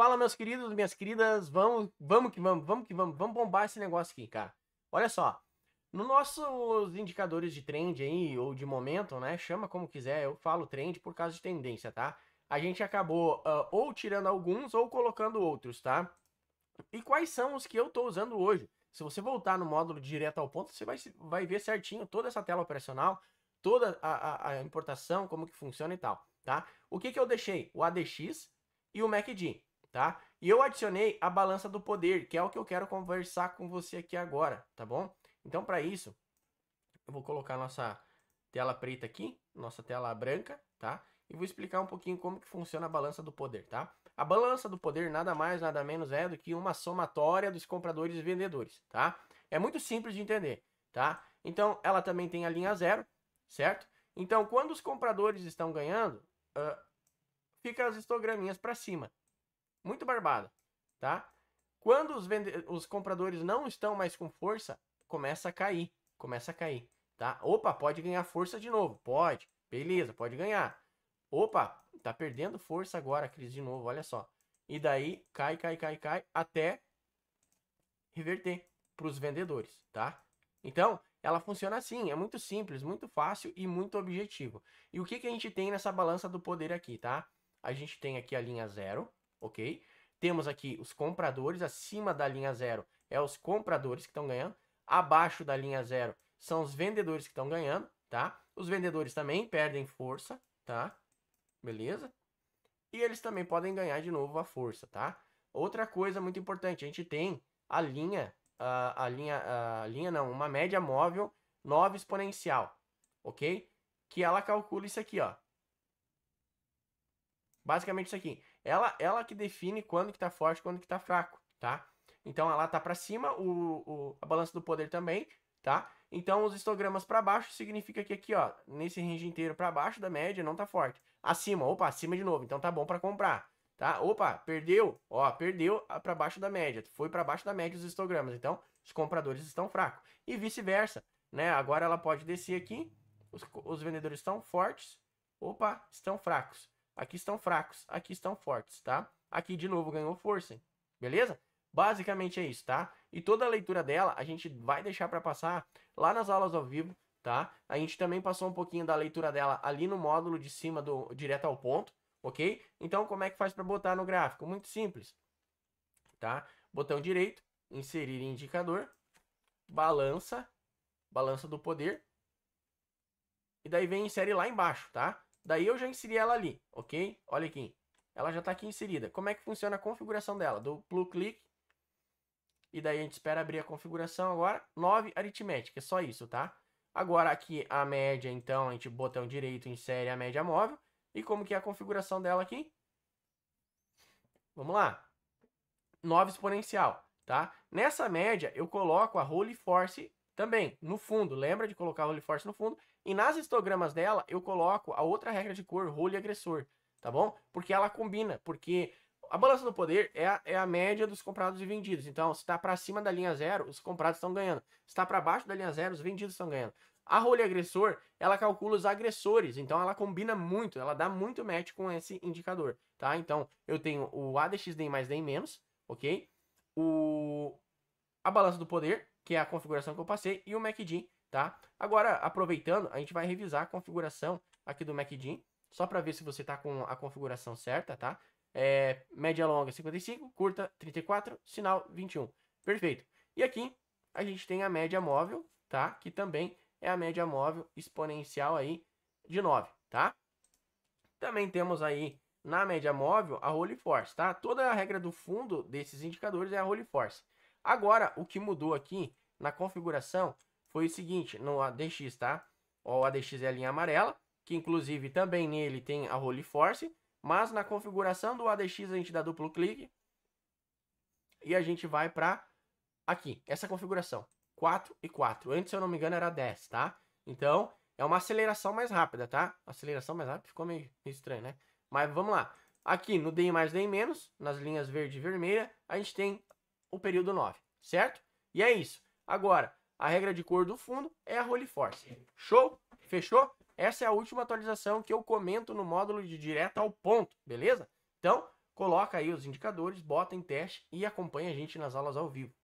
Fala, meus queridos, minhas queridas, vamos, vamos que vamos, vamos que vamos, vamos bombar esse negócio aqui, cara. Olha só, nos nossos indicadores de trend aí, ou de momento, né? Chama como quiser, eu falo trend por causa de tendência, tá? A gente acabou uh, ou tirando alguns ou colocando outros, tá? E quais são os que eu tô usando hoje? Se você voltar no módulo direto ao ponto, você vai, vai ver certinho toda essa tela operacional, toda a, a, a importação, como que funciona e tal, tá? O que que eu deixei? O ADX e o MACD tá? E eu adicionei a balança do poder, que é o que eu quero conversar com você aqui agora, tá bom? Então, para isso, eu vou colocar nossa tela preta aqui, nossa tela branca, tá? E vou explicar um pouquinho como que funciona a balança do poder, tá? A balança do poder nada mais, nada menos é do que uma somatória dos compradores e vendedores, tá? É muito simples de entender, tá? Então, ela também tem a linha zero, certo? Então, quando os compradores estão ganhando, uh, fica as histograminhas para cima, muito barbada, tá? Quando os, vende... os compradores não estão mais com força, começa a cair, começa a cair, tá? Opa, pode ganhar força de novo, pode, beleza, pode ganhar. Opa, tá perdendo força agora a crise de novo, olha só. E daí cai, cai, cai, cai, até reverter para os vendedores, tá? Então, ela funciona assim, é muito simples, muito fácil e muito objetivo. E o que, que a gente tem nessa balança do poder aqui, tá? A gente tem aqui a linha zero, ok? Temos aqui os compradores, acima da linha zero é os compradores que estão ganhando, abaixo da linha zero são os vendedores que estão ganhando, tá? Os vendedores também perdem força, tá? Beleza? E eles também podem ganhar de novo a força, tá? Outra coisa muito importante, a gente tem a linha, a, a linha, a linha não, uma média móvel 9 exponencial, ok? Que ela calcula isso aqui, ó. Basicamente isso aqui ela, ela que define quando que tá forte, quando que tá fraco, tá? Então ela tá para cima, o, o, a balança do poder também, tá? Então os histogramas para baixo significa que aqui, ó, nesse range inteiro para baixo da média não tá forte. Acima, opa, acima de novo, então tá bom para comprar, tá? Opa, perdeu, ó, perdeu para baixo da média, foi para baixo da média os histogramas, então os compradores estão fracos. E vice-versa, né? Agora ela pode descer aqui, os, os vendedores estão fortes, opa, estão fracos. Aqui estão fracos, aqui estão fortes, tá? Aqui, de novo, ganhou força, beleza? Basicamente é isso, tá? E toda a leitura dela a gente vai deixar para passar lá nas aulas ao vivo, tá? A gente também passou um pouquinho da leitura dela ali no módulo de cima do direto ao ponto, ok? Então, como é que faz para botar no gráfico? Muito simples, tá? Botão direito, inserir indicador, balança, balança do poder, e daí vem e insere lá embaixo, tá? Daí eu já inseri ela ali, ok? Olha aqui. Ela já está aqui inserida. Como é que funciona a configuração dela? Duplo clique. E daí a gente espera abrir a configuração agora. 9 aritmética, é só isso, tá? Agora aqui a média, então, a gente botão direito insere a média móvel. E como que é a configuração dela aqui? Vamos lá. 9 exponencial, tá? Nessa média eu coloco a Holy Force também, no fundo, lembra de colocar o Holy Force no fundo. E nas histogramas dela, eu coloco a outra regra de cor, Holy Agressor, tá bom? Porque ela combina, porque a balança do poder é a, é a média dos comprados e vendidos. Então, se está para cima da linha zero, os comprados estão ganhando. Se está para baixo da linha zero, os vendidos estão ganhando. A Holy Agressor, ela calcula os agressores, então ela combina muito, ela dá muito match com esse indicador, tá? Então, eu tenho o adx ADXDI mais DI menos, ok? O a balança do poder, que é a configuração que eu passei, e o macd tá? Agora, aproveitando, a gente vai revisar a configuração aqui do macd só para ver se você está com a configuração certa, tá? É, média longa 55, curta 34, sinal 21. Perfeito. E aqui a gente tem a média móvel, tá? Que também é a média móvel exponencial aí de 9, tá? Também temos aí na média móvel a role force, tá? Toda a regra do fundo desses indicadores é a role force. Agora, o que mudou aqui na configuração foi o seguinte, no ADX, tá? O ADX é a linha amarela, que inclusive também nele tem a Holy Force, mas na configuração do ADX a gente dá duplo clique e a gente vai para aqui, essa configuração, 4 e 4. Antes, se eu não me engano, era 10, tá? Então, é uma aceleração mais rápida, tá? Aceleração mais rápida ficou meio estranho, né? Mas vamos lá. Aqui no DI mais, DI menos, nas linhas verde e vermelha, a gente tem o período 9, certo? E é isso. Agora, a regra de cor do fundo é a Holy Force. Show? Fechou? Essa é a última atualização que eu comento no módulo de direto ao ponto, beleza? Então, coloca aí os indicadores, bota em teste e acompanha a gente nas aulas ao vivo.